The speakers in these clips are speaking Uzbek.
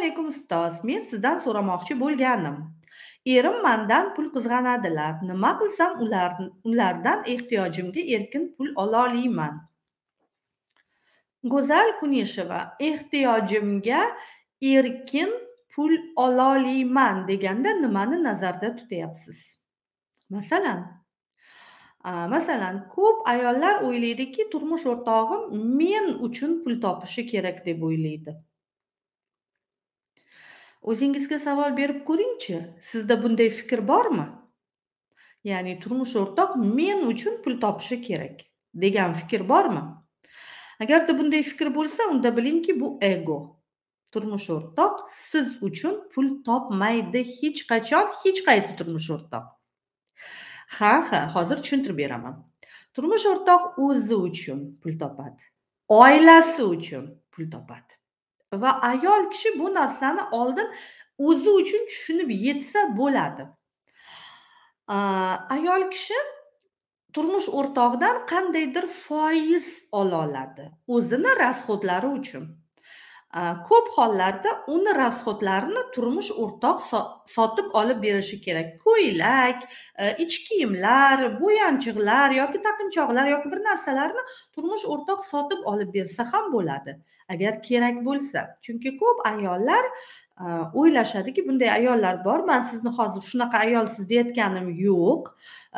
alaykum ustoz men sizdan so'ramoqchi bo'lganim erim mandan pul qizg'anadilar nima qilsam ular ulardan ehtiyojimga erkin pul ololiyman go'zal kunisheva ehtiyojimga erkin pul ololiyman deganda nimani nazarda tutyapsiz masalan masalan ko'p ayollar o'ylaydiki turmush o'rtog'im men uchun pul topishi kerak deb o'ylaydi o'zingizga savol berib ko'ringchi sizda bunday fikr bormi ya'ni turmush o'rtoq men uchun pul topishi kerak degan fikr bormi agarda bunday fikr bo'lsa unda bilingki bu ego turmush o'rtoq siz uchun pul topmaydi hech qachon hech qaysi turmush o'rtoq ha ha hozir tushuntirib beraman turmush o'rtoq o'zi uchun pul topadi oilasi uchun pul topadi va ayol kishi bu narsani oldin o'zi uchun tushunib yetsa bo'ladi ayol kishi turmush o'rtog'idan qandaydir foiz ola oladi o'zini расходlari uchun Э, ko'p hollarda uni расходlarini turmush o'rtoq sotib olib berishi kerak ko'ylak e, ich kiyimlar bo'yanchiqlar yoki taqinchoqlar yoki bir narsalarni turmush o'rtoq sotib olib bersa ham bo'ladi agar kerak bo'lsa chunki ko'p ayollar Э, o'ylashadiki bunday ayollar bor man sizni hozir shunaqa ayolsiz deyayotganim yo'q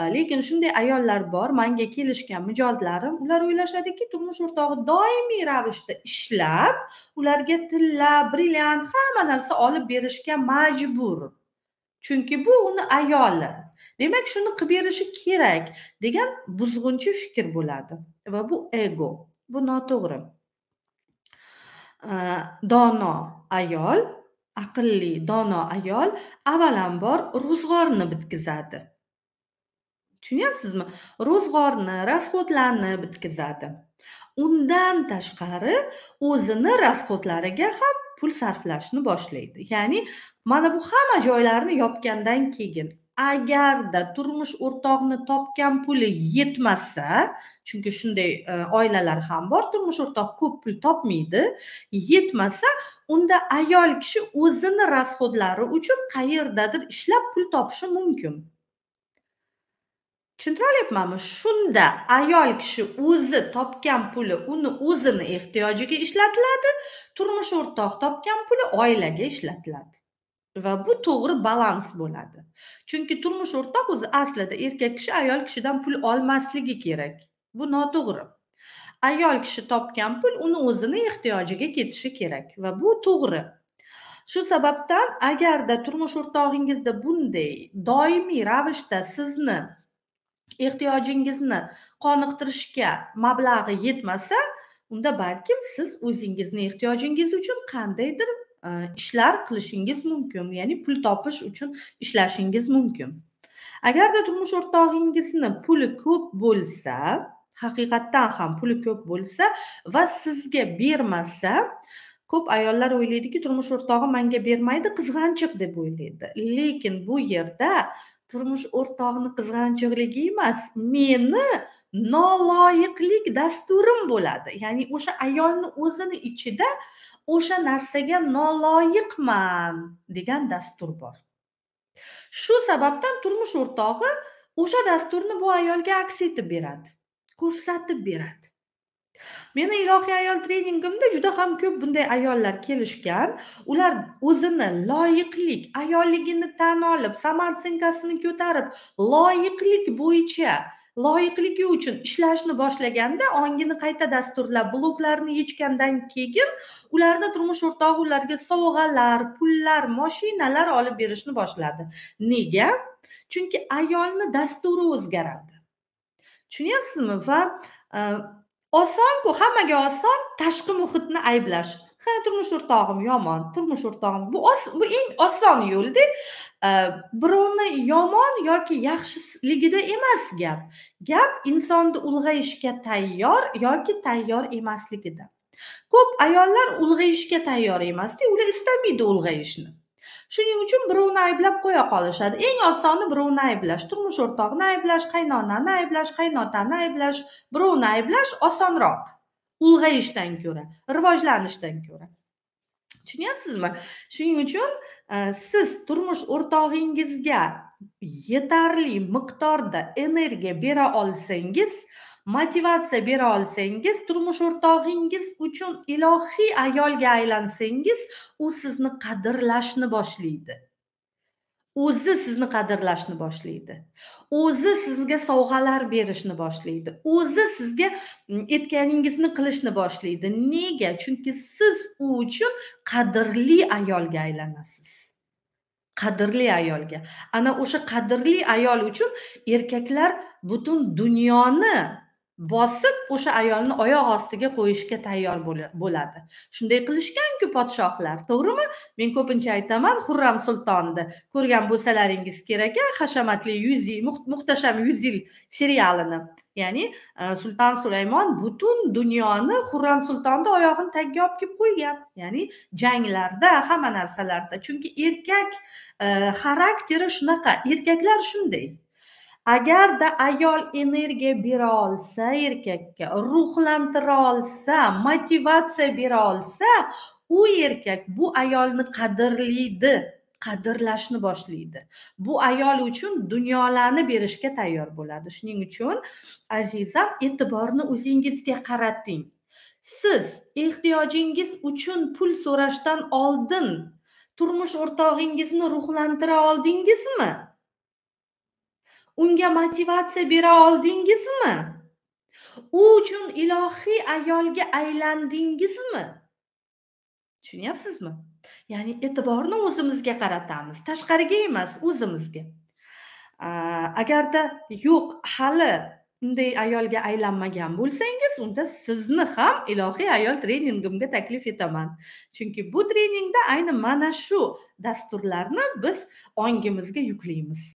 э, lekin shunday ayollar bor manga kelishgan mijozlarim ular o'ylashadiki turmush o'rtog'i doimiy ravishda ishlab ularga tilla brilliant hamma narsa olib berishga majbur chunki bu uni ayoli demak shuni qilib berishi kerak degan buzg'unchi fikr bo'ladi va bu ego bu noto'g'ri э, dono ayol aqlli dono ayol avvalambor ro'zg'orni bitkazadi tushunyapsizmi ro'zg'orni расходlarni bitkazadi undan tashqari o'zini расходlariga ham pul sarflashni boshlaydi ya'ni mana bu hamma joylarni yopgandan keyin agarda turmush o'rtog'ini topgan puli yetmasa chunki shunday e, oilalar ham bor turmush o'rtoq ko'p pul topmaydi yetmasa unda ayol kishi o'zini расходlari uchun qayerdadir ishlab pul topishi mumkin tushuntiryapmanmi shunda ayol kishi o'zi topgan puli uni o'zini ehtiyojiga ishlatiladi turmush o'rtoq topgan puli oilaga ishlatiladi va bu to'g'ri balans bo'ladi chunki turmush o'rtoq o'zi aslida erkak kishi ayol kishidan pul olmasligi kerak bu noto'g'ri ayol kishi topgan pul uni o'zini ehtiyojiga ketishi kerak va bu to'g'ri shu sababdan agarda turmush o'rtog'ingizda bunday doimiy ravishda sizni ehtiyojingizni qoniqtirishga mablag'i yetmasa unda balkim siz o'zingizni ehtiyojingiz uchun qandaydir ishlar qilishingiz mumkin ya'ni pul topish uchun ishlashingiz mumkin agarda turmush o'rtog'ingizni puli ko'p bo'lsa haqiqatdan ham puli ko'p bo'lsa va sizga bermasa ko'p ayollar o'ylaydiki turmush o'rtog'i manga bermaydi qizg'anchiq deb o'ylaydi lekin bu yerda turmush o'rtog'ini qizg'anchiqligi emas meni noloyiqlik dasturim bo'ladi ya'ni o'sha ayolni o'zini ichida o'sha narsaga noloyiqman degan dastur bor shu sababdan turmush o'rtog'i o'sha dasturni bu ayolga aks etib beradi ko'rsatib beradi meni ilohiy ayol treningimda juda ham ko'p bunday ayollar kelishgan ular o'zini loyiqlik ayolligini tan olib samootsenkasini ko'tarib loyiqlik bo'yicha loyiqligi uchun ishlashni boshlaganda ongini qayta dasturlab bloklarni yechgandan keyin ularni turmush o'rtog'i ularga sovg'alar pullar moshinalar olib berishni boshladi nega chunki ayolni dasturi o'zgaradi tushunyapsizmi va e, osonku hammaga oson tashqi muhitni ayblash ha turmush o'rtog'im yomon turmush o'rtog'im bu bu eng oson yo'lda Э, birovni yomon yoki yaxshiligida emas gap gap insonni ulg'ayishga tayyor yoki tayyor emasligida ko'p ayollar ulg'ayishga tayyor emasda ular istamaydi ulg'ayishni shuning uchun birovni ayblab qo'ya qolishadi eng osoni birovni ayblash turmush o'rtog'ini ayblash qaynonani ayblash qaynotani ayblash birovni ayblash osonroq ulg'ayishdan ko'ra rivojlanishdan ko'ra tushunyapsizmi shuning uchun e, siz turmush o'rtog'ingizga yetarli miqdorda energiya bera olsangiz motivatsiya bera olsangiz turmush o'rtog'ingiz uchun ilohiy ayolga aylansangiz u sizni qadrlashni boshlaydi o'zi sizni qadrlashni boshlaydi o'zi sizga sovg'alar berishni boshlaydi o'zi sizga aytganingizni mm, qilishni boshlaydi nega chunki siz u uchun qadrli ayolga aylanasiz qadrli ayolga ana o'sha qadrli ayol uchun erkaklar butun dunyoni bosib o'sha ayolni oyoq ostiga qo'yishga tayyor bo'ladi shunday qilishganku podshohlar to'g'rimi men ko'pincha aytaman hurram sultonni ko'rgan bo'lsalaringiz kerak a hashamatli yuz yil muhtasham yuz yil serialini ya'ni e, sulton sulaymon butun dunyoni hurram sultonni oyog'ini tagiga olib kelib qo'ygan ya'ni janglarda hamma narsalarda chunki erkak e, xarakteri shunaqa erkaklar shunday agarda ayol energiya bera olsa erkakka ruhlantira olsa motivatsiya bera olsa u erkak bu ayolni qadrlaydi qadrlashni boshlaydi bu ayol uchun dunyolarni berishga tayyor bo'ladi shuning uchun azizam e'tiborni o'zingizga qarating siz ehtiyojingiz uchun pul so'rashdan oldin turmush o'rtog'ingizni ruhlantira oldingizmi unga motivatsiya bera oldingizmi u uchun ilohiy ayolga aylandingizmi tushunyapsizmi ya'ni e'tiborni o'zimizga qaratamiz tashqariga emas o'zimizga agarda yo'q hali unday ayolga aylanmagan bo'lsangiz unda sizni ham ilohiy ayol treningimga taklif etaman chunki bu treningda ayni mana shu dasturlarni biz ongimizga yuklaymiz